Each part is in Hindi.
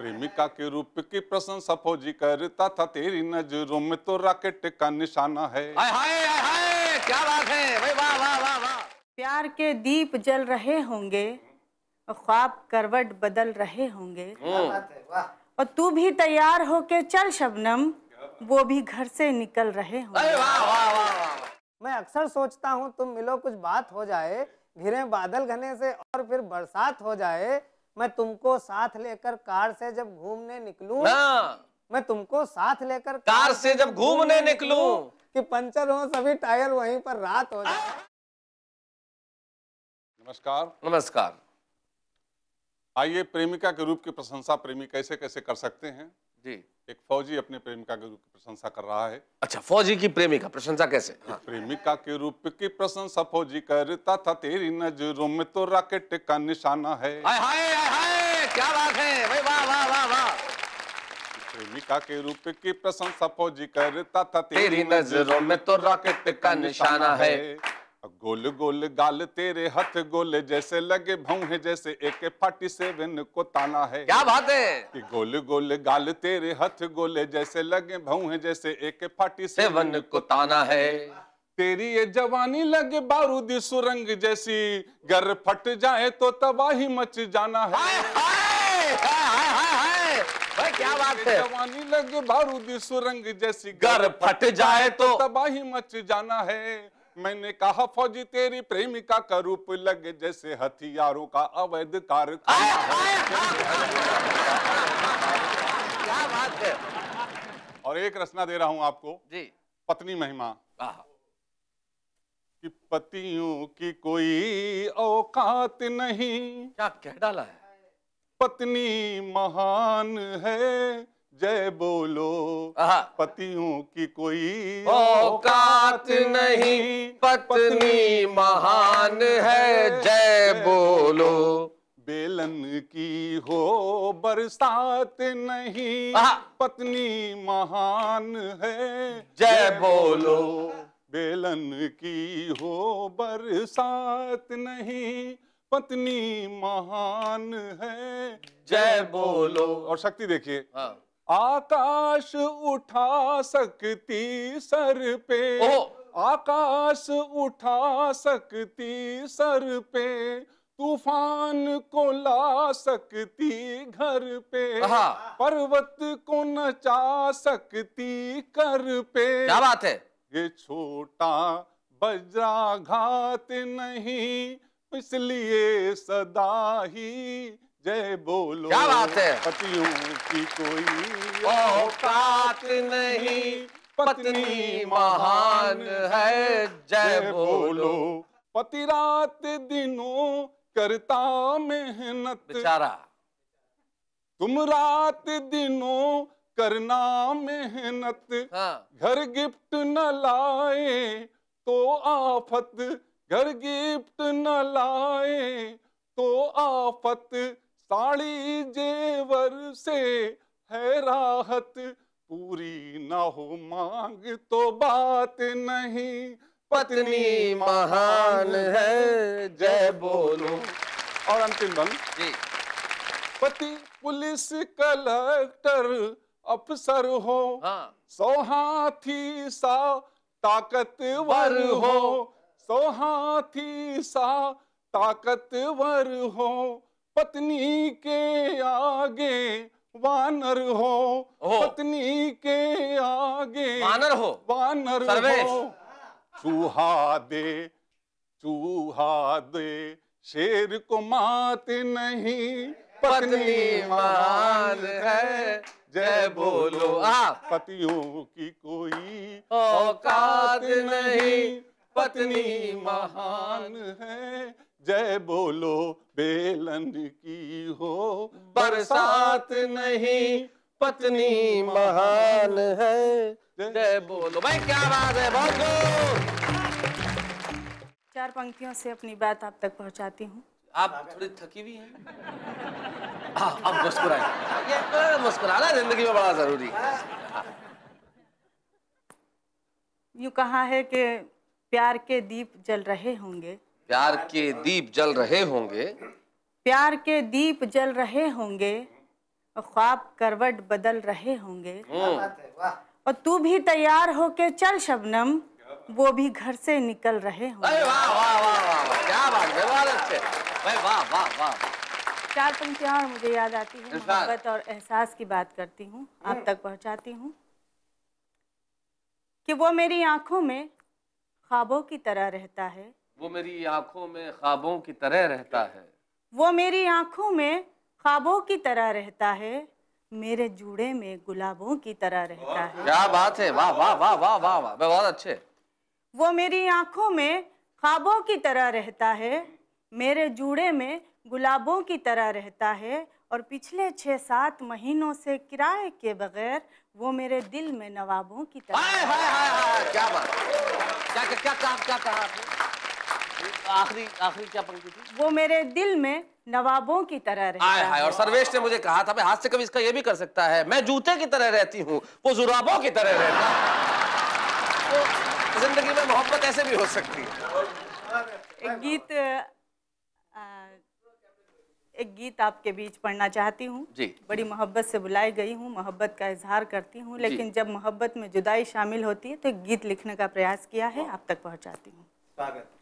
प्रेमिका के रूप की प्रशंसा फौजी करता था तेरी नजरों में तो रॉकेट का निशाना है आए हाय आए हाय क्या बात है भाई वाह वाह वाह वाह प्यार के दीप जल रहे होंगे ख्वाब करवट बदल रहे होंगे और तू भी तैयार होके चल शबनम वो भी घर से निकल रहे होंगे वाह वाह वाह मैं अक्सर सोचता हूँ तुम मिलो कुछ बात हो जाए घिरे बादल घने से और फिर बरसात हो जाए मैं तुमको साथ लेकर कार से जब घूमने निकलू मैं तुमको साथ लेकर कार, कार से जब घूमने निकलू कि पंचर हो सभी टायर वहीं पर रात हो जाए नमस्कार नमस्कार आइए प्रेमिका के रूप की प्रशंसा प्रेमी कैसे कैसे कर सकते हैं जी एक फौजी अपने प्रेमिका के रूप की प्रशंसा कर रहा है अच्छा फौजी की प्रेमिका प्रशंसा कैसे हाँ। प्रेमिका के रूप की प्रशंसा फौजी करता था तेरी नजरों में तो रॉकेट का निशाना है हाय हाय क्या बात है भाई वाह वाह वाह वाह प्रेमिका के रूप की प्रशंसा फौजी करता था तेरी नजरों में तो रॉकेट का निशाना है गोल गोल गाल तेरे हथ गोल जैसे लगे भाऊ है जैसे एक फाटी सेवन को ताना है क्या बात है कि गोल गोल गाल तेरे हथ गोल जैसे लगे भाऊ है जैसे एक फाटी सेवन को ताना है तेरी ये जवानी लगे बारूदी सुरंग जैसी गर फट जाए तो तबाही मच जाना है हाय हाय हाय हाय भाई क्या बात है जवानी लगे बारूदी सुरंग जैसी गर फट जाए तो, तो तबाही मच जाना है मैंने कहा फौजी तेरी प्रेमिका का रूप लगे जैसे हथियारों का अवैध कार क्या बात है और एक रचना दे रहा हूं आपको जी पत्नी महिमा कि पतियों की कोई औकात नहीं क्या कह डाला है पत्नी महान है जय बोलो पतियों की कोई औकात नहीं पत्नी महान है जय बोलो बेलन की हो बरसात नहीं पत्नी महान है जय बोलो बेलन की हो बरसात नहीं पत्नी महान है जय बोलो और शक्ति देखिए हाँ। आकाश उठा सकती सर पे आकाश उठा सकती सर पे तूफान को ला सकती घर पे पर्वत को नचा सकती कर पे क्या बात है ये छोटा बज्राघात नहीं इसलिए सदा ही जय बोलो क्या बात है पतियों की कोई औकात नहीं पत्नी महान है जय बोलो पति रात दिनों करता मेहनत बेचारा तुम रात दिनों करना मेहनत हाँ। घर गिफ्ट न लाए तो आफत घर गिफ्ट न लाए तो आफत साड़ी जेवर से है राहत पूरी ना हो मांग तो बात नहीं पत्नी महान है जय बोलो और अंतिम बंद जी पति पुलिस कलेक्टर अफसर हो हाँ। सौ सा ताकतवर हो सोहाथी सा ताकतवर हो पत्नी के आगे वानर हो पत्नी के आगे वानर हो वानर हो चूहा दे चूहा दे शेर को मात नहीं पत्नी मान है जय बोलो आप पतियों की कोई औकात नहीं पत्नी महान है जय बोलो बेलन की हो बरसात नहीं पत्नी महान है जय बोलो भाई क्या बात है बहुत चार पंक्तियों से अपनी बात आप तक पहुंचाती हूँ आप थोड़ी थकी हुई हैं आप मुस्कुराए मुस्कुराना जिंदगी में बड़ा जरूरी है कहा है कि प्यार के दीप जल रहे होंगे प्यार के दीप जल रहे होंगे प्यार के दीप जल रहे होंगे ख्वाब करवट बदल रहे होंगे हम्म। और तू भी तैयार होके चल शबनम वो भी घर से निकल रहे होंगे चार पंक्तियाँ और मुझे याद आती है मोहब्बत और एहसास की बात करती हूँ आप हम्म। तक पहुँचाती हूँ कि वो मेरी आंखों में ख्वाबों की तरह रहता है वो मेरी आंखों में ख्वाबों की तरह रहता है वो मेरी आंखों में ख्वाबों की तरह रहता है मेरे जूड़े में गुलाबों की तरह रहता है क्या बात है वाह वाह वाह वाह वाह वाह बहुत अच्छे वो मेरी आंखों में ख्वाबों की तरह रहता है मेरे जूड़े में गुलाबों की तरह रहता है और पिछले छः सात महीनों से किराए के बगैर वो मेरे दिल में नवाबों की तरह हाय हाय हाय क्या बात क्या क्या क्या क्या कहा आखरी, आखरी क्या पंक्ति थी वो मेरे दिल में नवाबों की तरह रहता आए, है और सर्वेश ने मुझे कहा था मैं हाथ से कभी इसका ये भी कर सकता है मैं जूते की तरह रहती हूँ वो जुराबों की तरह रहता तो जिंदगी में मोहब्बत ऐसे भी हो सकती है एक गीत एक गीत आपके बीच पढ़ना चाहती हूँ बड़ी मोहब्बत से बुलाई गई हूँ मोहब्बत का इजहार करती हूँ लेकिन जब मोहब्बत में जुदाई शामिल होती है तो गीत लिखने का प्रयास किया है आप तक पहुँचाती हूँ स्वागत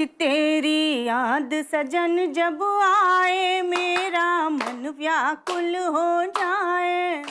कि तेरी याद सजन जब आए मेरा मन व्याकुल हो जाए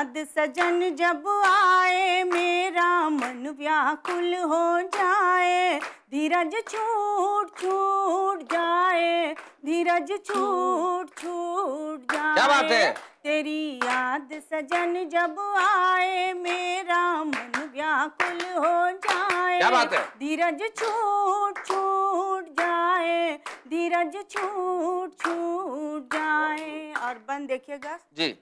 याद सजन जब आए मेरा मन व्याकुल हो जाए धीरज छूट छूट जाए धीरज छूट छूट जाए क्या बात है तेरी याद सजन जब आए मेरा मन व्याकुल हो जाए क्या बात है धीरज छूट छूट जाए धीरज छूट छूट जाए और बंद देखिएगा जी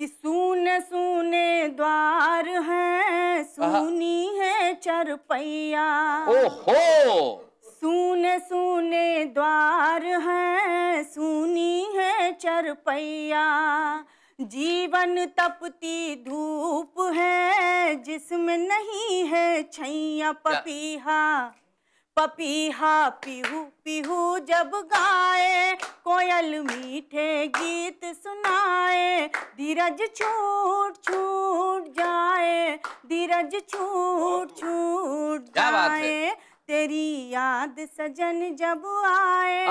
कि सुन सुने द्वार हैं सुनी है चरपैया ओहो सुन सुने द्वार हैं सुनी है चरपैया जीवन तपती धूप है जिसमें नहीं है छैया पपीहा पपीहा पीहू पीहू जब गाए कोयल मीठे गीत सुनाए धीरज छूट छूट जाए धीरज छूट छूट जाए तेरी याद सजन जब आए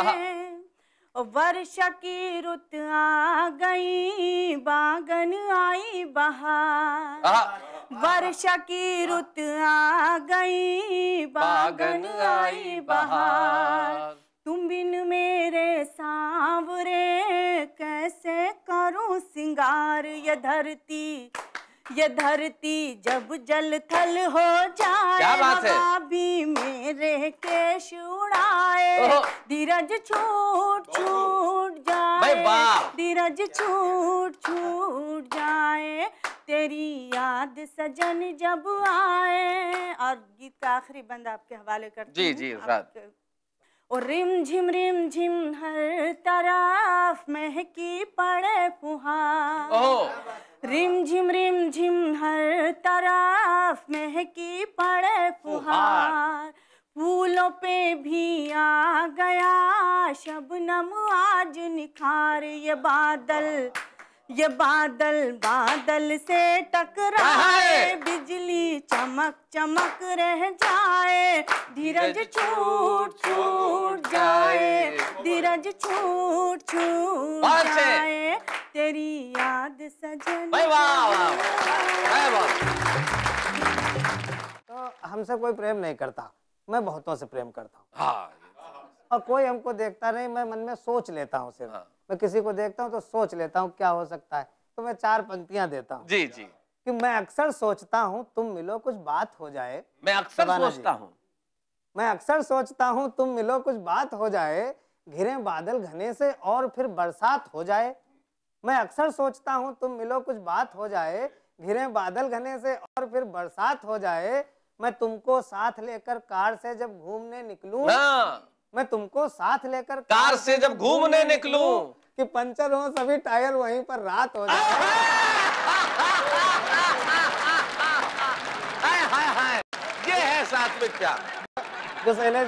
वर्षा की रुत आ गई बागन आई बहार वर्षा की रुत आ गई बागन आई बहार तुम बिन मेरे सांवरे कैसे करूं सिंगार ये धरती ये धरती जब जल थल हो जाए हवा भी मेरे केश उड़ाए धीरज छूट छूट जाए धीरज छूट छूट जाए तेरी याद सजन जब आए और गीत का आखिरी बंद आपके हवाले कर जी जी और रिम झिम रिम झिम हर तरफ महकी पड़े फुहार रिम झिम रिम झिम हर तरफ महकी पड़े फुहार फूलों पे भी आ गया शबनम आज निखार ये बादल ये बादल बादल से टकरा चमक चमक रह जाए धीरज छूट छूट जाए धीरज छूट छूट जाए तेरी याद सजन तो हमसे कोई प्रेम नहीं करता मैं बहुतों से प्रेम करता हूँ हाँ। और कोई हमको देखता नहीं मैं मन में सोच लेता हूँ सिर्फ हाँ। मैं किसी को देखता हूँ तो सोच लेता हूँ क्या हो सकता है तो मैं चार पंक्तियाँ देता हूँ जी जी कि मैं अक्सर सोचता हूँ तुम मिलो कुछ बात हो जाए मैं अक्सर सोचता हूँ मैं अक्सर सोचता हूँ तुम मिलो कुछ बात हो जाए घिरे बादल घने से और फिर बरसात हो जाए मैं अक्सर सोचता हूँ तुम मिलो कुछ बात हो जाए घिरे बादल घने से और फिर बरसात हो जाए मैं तुमको साथ लेकर कार से जब घूमने निकलू मैं तुमको साथ लेकर कार से जब घूमने निकलू कि पंचर हो सभी टायर वहीं पर रात हो जाए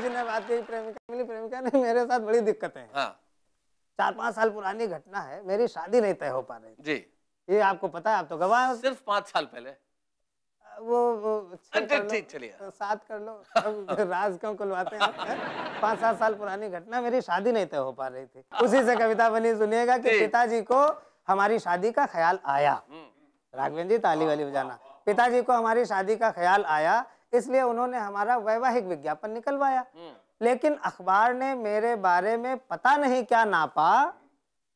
ने बात हाँ। चार पाँच साल पुरानी घटना है मेरी शादी नहीं तय हो पा रही आपको पता है आप तो साल पहले वो, चलिए अच्छा, कर लो हैं सात साल पुरानी घटना मेरी शादी नहीं तय हो पा रही थी उसी से कविता बनी सुनिएगा की पिताजी को हमारी शादी का ख्याल आया हम्म। राघवेंद्र जी ताली वाली बजाना हाँ, हाँ। पिताजी को हमारी शादी का ख्याल आया इसलिए उन्होंने हमारा वैवाहिक विज्ञापन निकलवाया हम्म। लेकिन अखबार ने मेरे बारे में पता नहीं क्या नापा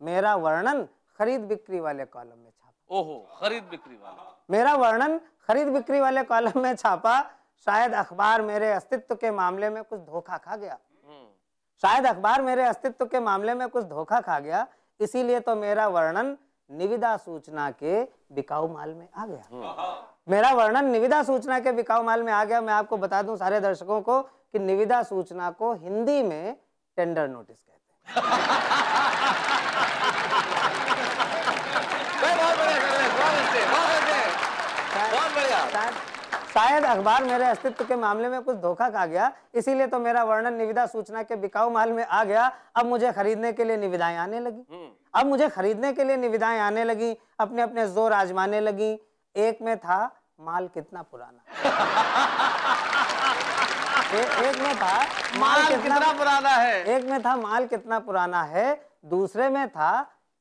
मेरा वर्णन खरीद बिक्री वाले कॉलम में छापा ओहो खरीद बिक्री वाले मेरा वर्णन खरीद बिक्री वाले कॉलम में छापा शायद अखबार मेरे अस्तित्व के मामले में कुछ धोखा खा गया हम्म। शायद अखबार मेरे अस्तित्व के मामले में कुछ धोखा खा गया इसीलिए तो मेरा वर्णन निविदा सूचना के बिकाऊ माल में आ गया हाँ। मेरा वर्णन निविदा सूचना के बिकाऊ माल में आ गया मैं आपको बता दूं सारे दर्शकों को कि निविदा सूचना को हिंदी में टेंडर नोटिस कहते हैं शायद अखबार मेरे अस्तित्व के मामले में कुछ धोखा खा गया इसीलिए तो मेरा वर्णन निविदा सूचना के बिकाऊ माल में आ गया अब मुझे खरीदने के लिए निविदाएं आने लगी हम्म। अब मुझे खरीदने के लिए निविदाएं आने लगी अपने अपने जोर आजमाने लगी एक में था माल कितना पुराना ए, एक में था माल, माल कितना, कितना पुराना है एक में था माल कितना पुराना है दूसरे में था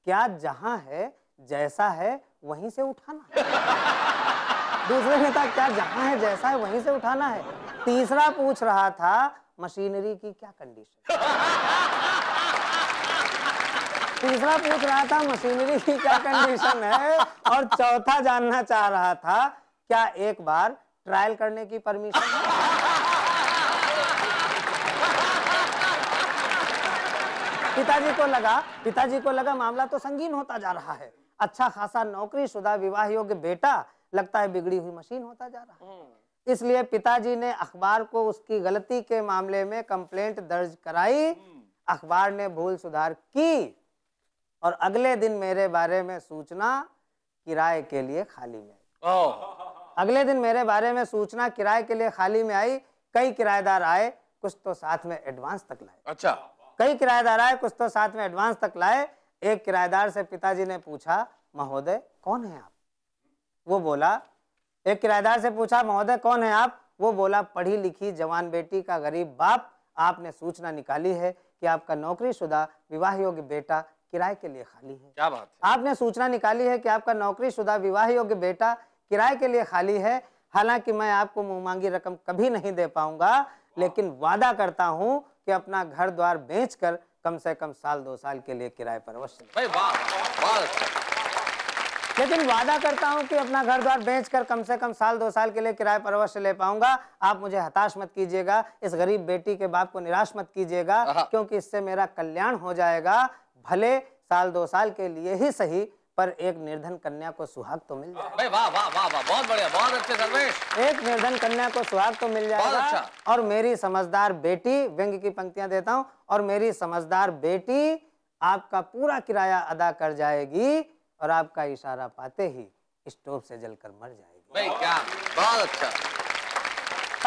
क्या जहां है जैसा है वहीं से उठाना दूसरे में था क्या जहां है जैसा है वहीं से उठाना है तीसरा पूछ रहा था मशीनरी की क्या कंडीशन तीसरा पूछ रहा था मशीनरी की क्या कंडीशन है और चौथा जानना चाह रहा था क्या एक बार ट्रायल करने की परमिशन पिताजी को लगा पिताजी को लगा मामला तो संगीन होता जा रहा है अच्छा खासा नौकरी शुदा विवाह योग्य बेटा लगता है बिगड़ी हुई मशीन होता जा रहा है इसलिए पिताजी ने अखबार को उसकी गलती के मामले में कंप्लेंट दर्ज कराई अखबार ने भूल सुधार की और अगले दिन मेरे बारे में सूचना किराए के लिए खाली में आई अगले दिन मेरे बारे में सूचना किराए के लिए खाली में आई कई किराएदार आए कुछ तो साथ में एडवांस तक लाए अच्छा कई किराएदार आए कुछ तो साथ में एडवांस तक लाए एक किराएदार से पिताजी ने पूछा महोदय कौन है आप वो बोला एक किराएदार से पूछा महोदय कौन है आप वो बोला पढ़ी लिखी जवान बेटी का गरीब बाप आपने सूचना निकाली है कि आपका नौकरीशुदा विवाह योग्य बेटा किराए के लिए खाली है क्या बात है? आपने सूचना निकाली है कि आपका नौकरी शुदा विवाह योग्य बेटा किराए के लिए खाली है हालांकि मैं आपको मुंह मांगी रकम कभी नहीं दे पाऊंगा लेकिन वादा करता हूं कि अपना घर द्वार बेचकर कम से कम साल दो साल के लिए किराए पर अवश्य लेकिन वादा करता हूं कि अपना घर द्वार बेचकर कम से कम साल दो साल के लिए किराए पर अवश्य ले पाऊंगा आप मुझे हताश मत कीजिएगा इस गरीब बेटी के बाप को निराश मत कीजिएगा क्योंकि इससे मेरा कल्याण हो जाएगा भले साल दो साल के लिए ही सही पर एक निर्धन कन्या को सुहाग तो मिल जाएगा वाह वाह वाह वाह बहुत बढ़िया बहुत अच्छे सर्वेश एक निर्धन कन्या को सुहाग तो मिल जाएगा अच्छा। और मेरी समझदार बेटी व्यंग की पंक्तियां देता हूँ और मेरी समझदार बेटी आपका पूरा किराया अदा कर जाएगी और आपका इशारा पाते ही स्टोव से जलकर मर जाएगी भाई क्या बहुत अच्छा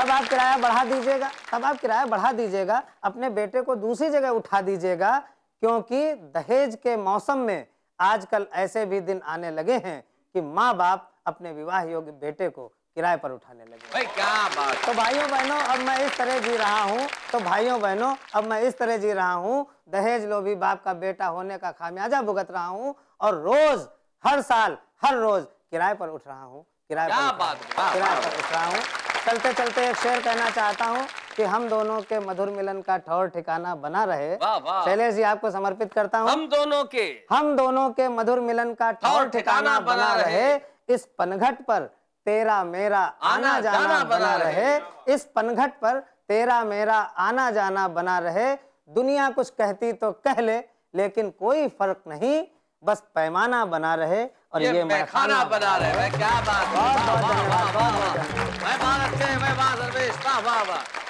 तब आप किराया बढ़ा दीजिएगा तब आप किराया बढ़ा दीजिएगा अपने बेटे को दूसरी जगह उठा दीजिएगा क्योंकि दहेज के मौसम में आजकल ऐसे भी दिन आने लगे हैं कि माँ बाप अपने विवाह योग्य बेटे को किराए पर उठाने लगे भाई क्या बात तो भाइयों बहनों अब मैं इस तरह जी रहा हूँ तो भाइयों बहनों अब मैं इस तरह जी रहा हूँ दहेज लोभी बाप का बेटा होने का खामियाजा भुगत रहा हूँ और रोज हर साल हर रोज किराए पर उठ रहा हूँ किराए पर किराए पर उठ रहा हूँ चलते चलते एक शेर कहना चाहता हूँ कि हम दोनों के मधुर मिलन का ठौर ठिकाना बना रहे शैलेश जी आपको समर्पित करता हूँ हम दोनों के हम दोनों के मधुर मिलन का ठौर ठिकाना बना रहे इस पनघट पर तेरा मेरा आना जाना बना रहे इस पनघट पर तेरा मेरा आना जाना बना रहे दुनिया कुछ कहती तो कह ले, लेकिन कोई फर्क नहीं बस पैमाना बना रहे और ये, ये खाना बना रहे क्या बात वाह वाह वाह वाह वाह वाह वाह वाह वाह वाह वाह वाह